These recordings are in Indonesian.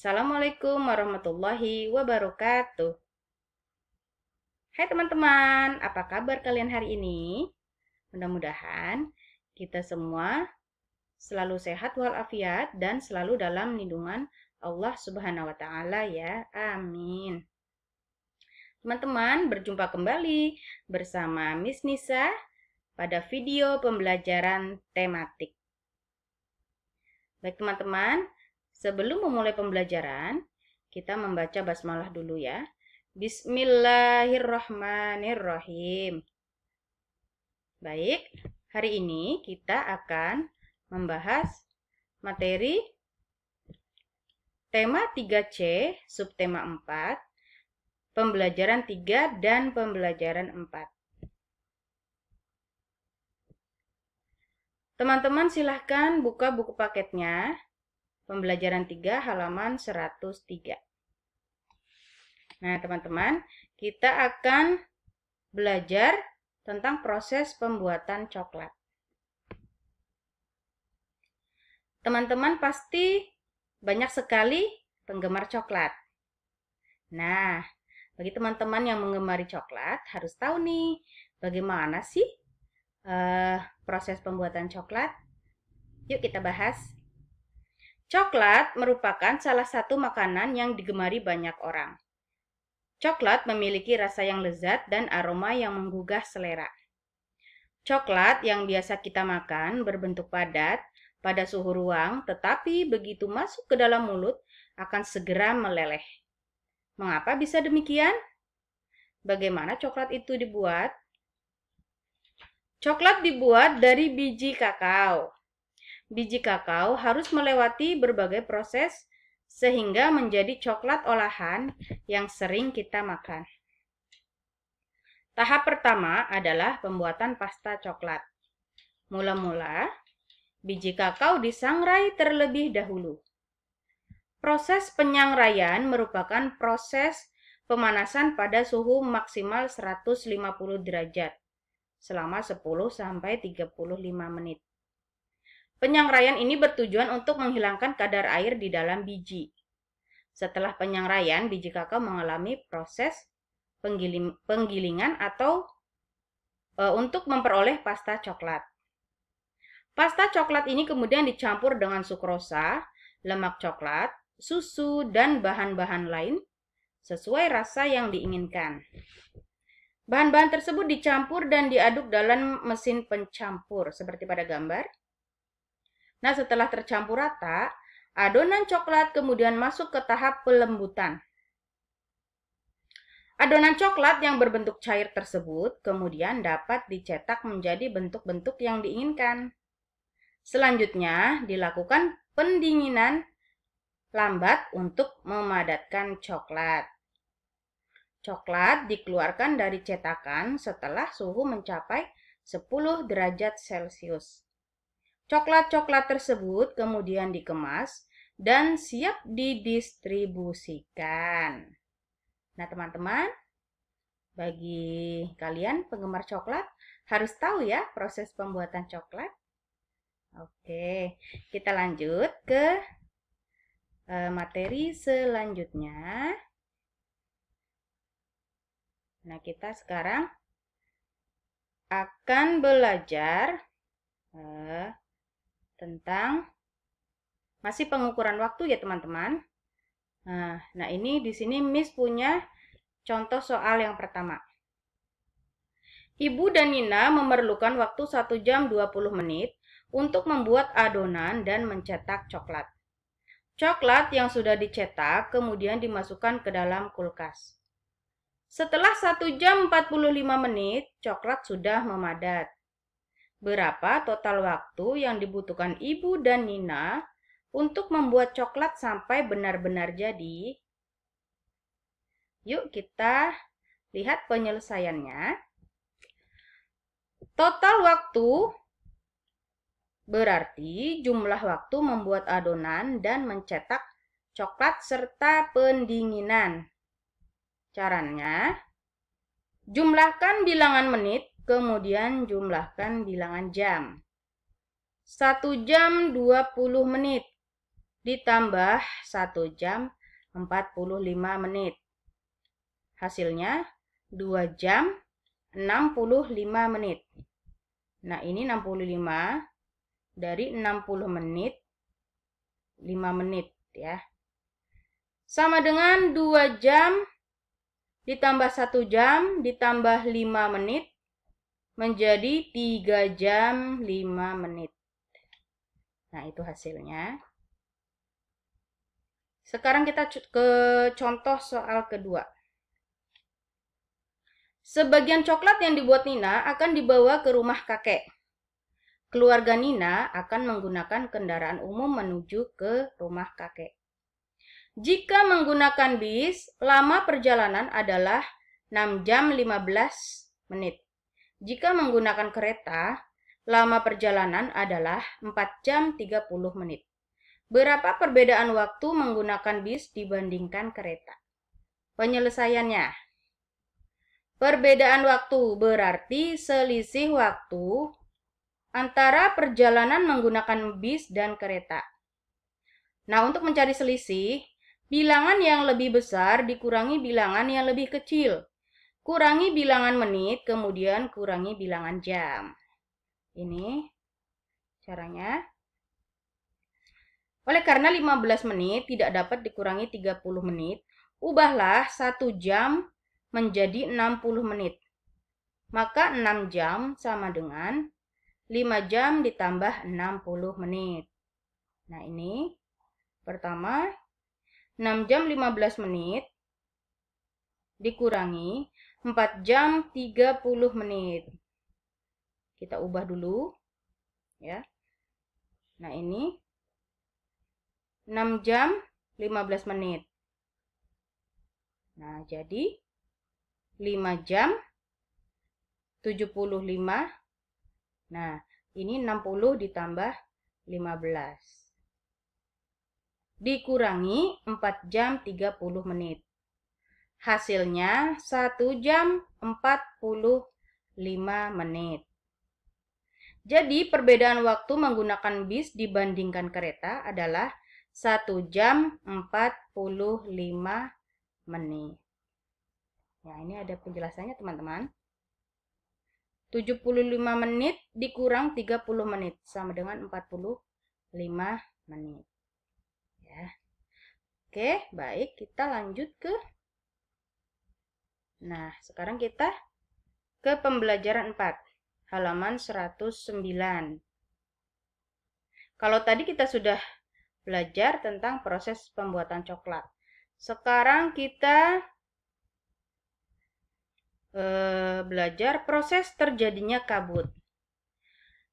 Assalamualaikum warahmatullahi wabarakatuh. Hai teman-teman, apa kabar kalian hari ini? Mudah-mudahan kita semua selalu sehat walafiat dan selalu dalam lindungan Allah Subhanahu wa taala ya. Amin. Teman-teman, berjumpa kembali bersama Miss Nisa pada video pembelajaran tematik. Baik teman-teman, Sebelum memulai pembelajaran, kita membaca basmalah dulu ya. Bismillahirrahmanirrahim. Baik, hari ini kita akan membahas materi tema 3C, subtema 4, pembelajaran 3 dan pembelajaran 4. Teman-teman silahkan buka buku paketnya Pembelajaran 3 halaman 103. Nah, teman-teman, kita akan belajar tentang proses pembuatan coklat. Teman-teman pasti banyak sekali penggemar coklat. Nah, bagi teman-teman yang menggemari coklat, harus tahu nih bagaimana sih uh, proses pembuatan coklat. Yuk kita bahas Coklat merupakan salah satu makanan yang digemari banyak orang. Coklat memiliki rasa yang lezat dan aroma yang menggugah selera. Coklat yang biasa kita makan berbentuk padat pada suhu ruang, tetapi begitu masuk ke dalam mulut akan segera meleleh. Mengapa bisa demikian? Bagaimana coklat itu dibuat? Coklat dibuat dari biji kakao. Biji kakao harus melewati berbagai proses sehingga menjadi coklat olahan yang sering kita makan. Tahap pertama adalah pembuatan pasta coklat. Mula-mula, biji kakao disangrai terlebih dahulu. Proses penyangraian merupakan proses pemanasan pada suhu maksimal 150 derajat selama 10 sampai 35 menit. Penyangraian ini bertujuan untuk menghilangkan kadar air di dalam biji. Setelah penyangraian, biji kakao mengalami proses penggiling, penggilingan atau e, untuk memperoleh pasta coklat. Pasta coklat ini kemudian dicampur dengan sukrosa, lemak coklat, susu, dan bahan-bahan lain sesuai rasa yang diinginkan. Bahan-bahan tersebut dicampur dan diaduk dalam mesin pencampur seperti pada gambar. Nah, setelah tercampur rata, adonan coklat kemudian masuk ke tahap pelembutan. Adonan coklat yang berbentuk cair tersebut kemudian dapat dicetak menjadi bentuk-bentuk yang diinginkan. Selanjutnya, dilakukan pendinginan lambat untuk memadatkan coklat. Coklat dikeluarkan dari cetakan setelah suhu mencapai 10 derajat Celcius. Coklat-coklat tersebut kemudian dikemas dan siap didistribusikan. Nah, teman-teman, bagi kalian penggemar coklat harus tahu ya proses pembuatan coklat. Oke, kita lanjut ke e, materi selanjutnya. Nah, kita sekarang akan belajar eh, tentang masih pengukuran waktu ya teman-teman. Nah, nah ini di sini Miss punya contoh soal yang pertama. Ibu dan Nina memerlukan waktu 1 jam 20 menit untuk membuat adonan dan mencetak coklat. Coklat yang sudah dicetak kemudian dimasukkan ke dalam kulkas. Setelah 1 jam 45 menit, coklat sudah memadat. Berapa total waktu yang dibutuhkan ibu dan Nina untuk membuat coklat sampai benar-benar jadi? Yuk kita lihat penyelesaiannya. Total waktu berarti jumlah waktu membuat adonan dan mencetak coklat serta pendinginan. Caranya, jumlahkan bilangan menit Kemudian jumlahkan bilangan jam. 1 jam 20 menit ditambah 1 jam 45 menit. Hasilnya 2 jam 65 menit. Nah, ini 65 dari 60 menit 5 menit ya. Sama dengan 2 jam ditambah 1 jam ditambah 5 menit menjadi 3 jam 5 menit. Nah, itu hasilnya. Sekarang kita ke contoh soal kedua. Sebagian coklat yang dibuat Nina akan dibawa ke rumah kakek. Keluarga Nina akan menggunakan kendaraan umum menuju ke rumah kakek. Jika menggunakan bis, lama perjalanan adalah 6 jam 15 menit. Jika menggunakan kereta, lama perjalanan adalah 4 jam 30 menit. Berapa perbedaan waktu menggunakan bis dibandingkan kereta? Penyelesaiannya. Perbedaan waktu berarti selisih waktu antara perjalanan menggunakan bis dan kereta. Nah, untuk mencari selisih, bilangan yang lebih besar dikurangi bilangan yang lebih kecil. Kurangi bilangan menit, kemudian kurangi bilangan jam. Ini caranya. Oleh karena 15 menit tidak dapat dikurangi 30 menit, ubahlah 1 jam menjadi 60 menit. Maka 6 jam sama dengan 5 jam ditambah 60 menit. Nah ini pertama 6 jam 15 menit dikurangi 4 jam 30 menit. Kita ubah dulu. Ya. Nah, ini 6 jam 15 menit. Nah, jadi 5 jam 75. Nah, ini 60 ditambah 15. Dikurangi 4 jam 30 menit. Hasilnya 1 jam 45 menit. Jadi perbedaan waktu menggunakan bis dibandingkan kereta adalah 1 jam 45 menit. Ya, ini ada penjelasannya teman-teman. 75 menit dikurang 30 menit sama dengan 45 menit. Ya. Oke, baik, kita lanjut ke Nah, sekarang kita ke pembelajaran 4, halaman 109. Kalau tadi kita sudah belajar tentang proses pembuatan coklat. Sekarang kita e, belajar proses terjadinya kabut.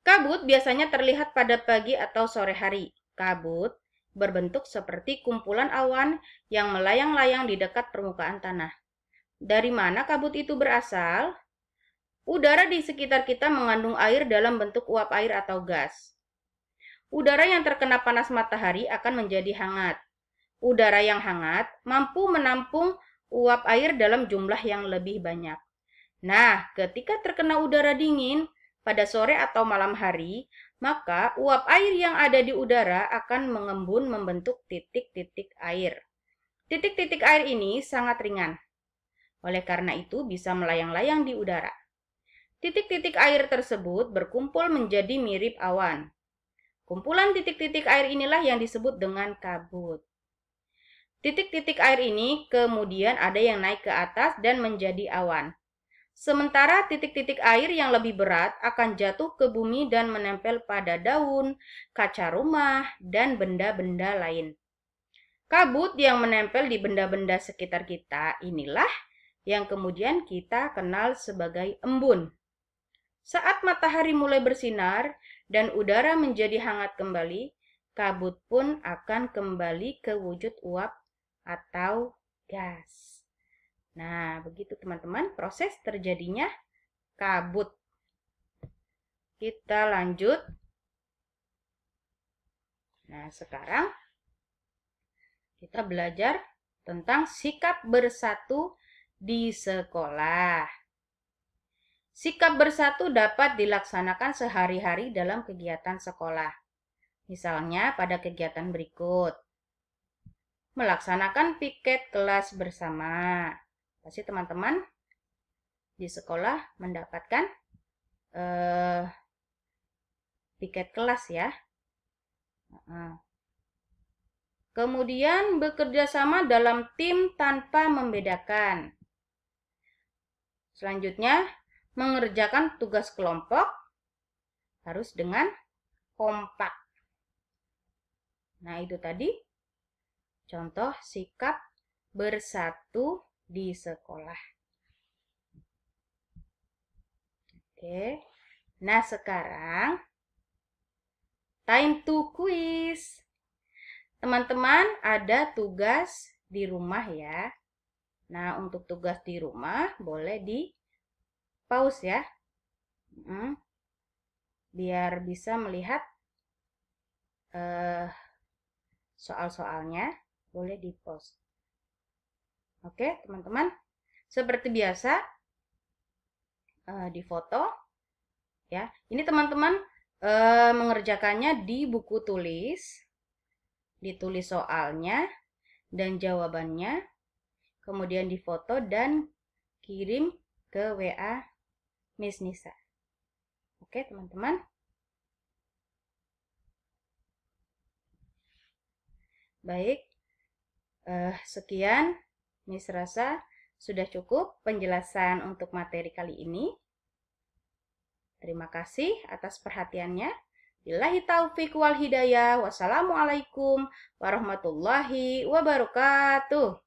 Kabut biasanya terlihat pada pagi atau sore hari. Kabut berbentuk seperti kumpulan awan yang melayang-layang di dekat permukaan tanah. Dari mana kabut itu berasal? Udara di sekitar kita mengandung air dalam bentuk uap air atau gas. Udara yang terkena panas matahari akan menjadi hangat. Udara yang hangat mampu menampung uap air dalam jumlah yang lebih banyak. Nah, ketika terkena udara dingin pada sore atau malam hari, maka uap air yang ada di udara akan mengembun membentuk titik-titik air. Titik-titik air ini sangat ringan, oleh karena itu bisa melayang-layang di udara. Titik-titik air tersebut berkumpul menjadi mirip awan. Kumpulan titik-titik air inilah yang disebut dengan kabut. Titik-titik air ini kemudian ada yang naik ke atas dan menjadi awan. Sementara titik-titik air yang lebih berat akan jatuh ke bumi dan menempel pada daun, kaca rumah, dan benda-benda lain. Kabut yang menempel di benda-benda sekitar kita inilah yang kemudian kita kenal sebagai embun. Saat matahari mulai bersinar dan udara menjadi hangat kembali, kabut pun akan kembali ke wujud uap atau gas. Nah, begitu teman-teman proses terjadinya kabut. Kita lanjut. Nah, sekarang kita belajar tentang sikap bersatu di sekolah. Sikap bersatu dapat dilaksanakan sehari-hari dalam kegiatan sekolah. Misalnya pada kegiatan berikut. Melaksanakan piket kelas bersama. Pasti teman-teman di sekolah mendapatkan eh, piket kelas ya. Kemudian bekerja sama dalam tim tanpa membedakan. Selanjutnya, mengerjakan tugas kelompok harus dengan kompak. Nah, itu tadi contoh sikap bersatu di sekolah. Oke. Nah, sekarang time to quiz. Teman-teman ada tugas di rumah ya. Nah, untuk tugas di rumah boleh di pause ya. Hmm. Biar bisa melihat uh, soal-soalnya, boleh di pause. Oke, teman-teman. Seperti biasa, uh, di foto. ya. Ini teman-teman uh, mengerjakannya di buku tulis. Ditulis soalnya dan jawabannya kemudian difoto dan kirim ke WA Miss Nisa. Oke, teman-teman. Baik, eh, sekian Miss Rasa sudah cukup penjelasan untuk materi kali ini. Terima kasih atas perhatiannya. Bilahi taufiq wal hidayah. Wassalamualaikum warahmatullahi wabarakatuh.